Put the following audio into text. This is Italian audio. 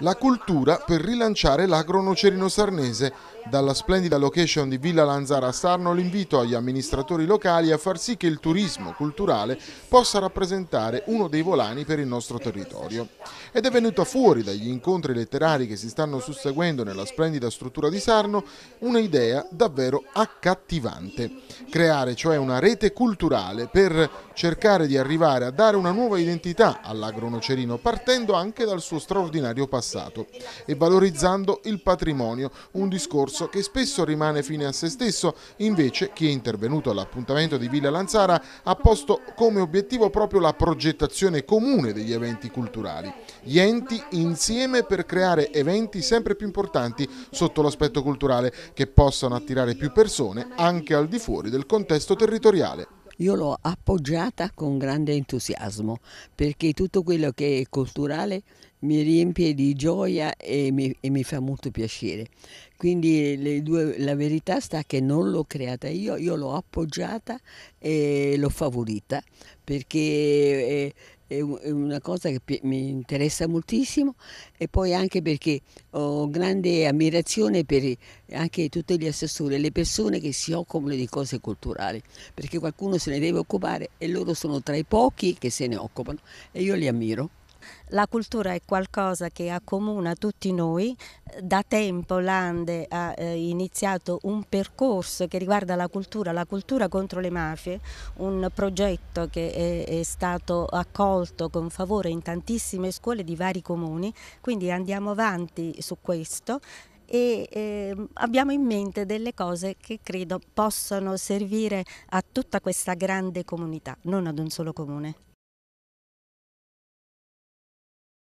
La cultura per rilanciare l'agro nocerino sarnese. Dalla splendida location di Villa Lanzara a Sarno l'invito agli amministratori locali a far sì che il turismo culturale possa rappresentare uno dei volani per il nostro territorio. Ed è venuta fuori dagli incontri letterari che si stanno susseguendo nella splendida struttura di Sarno un'idea davvero accattivante. Creare cioè una rete culturale per cercare di arrivare a dare una nuova identità all'agro nocerino partendo anche dal suo straordinario passato e valorizzando il patrimonio, un discorso che spesso rimane fine a se stesso, invece chi è intervenuto all'appuntamento di Villa Lanzara ha posto come obiettivo proprio la progettazione comune degli eventi culturali. Gli enti insieme per creare eventi sempre più importanti sotto l'aspetto culturale che possano attirare più persone anche al di fuori del contesto territoriale. Io l'ho appoggiata con grande entusiasmo perché tutto quello che è culturale mi riempie di gioia e mi, e mi fa molto piacere. Quindi due, la verità sta che non l'ho creata io, io l'ho appoggiata e l'ho favorita perché è, è una cosa che mi interessa moltissimo e poi anche perché ho grande ammirazione per anche tutti gli assessori, le persone che si occupano di cose culturali, perché qualcuno se ne deve occupare e loro sono tra i pochi che se ne occupano e io li ammiro. La cultura è qualcosa che accomuna tutti noi. Da tempo l'Ande ha eh, iniziato un percorso che riguarda la cultura, la cultura contro le mafie, un progetto che è, è stato accolto con favore in tantissime scuole di vari comuni, quindi andiamo avanti su questo e eh, abbiamo in mente delle cose che credo possano servire a tutta questa grande comunità, non ad un solo comune.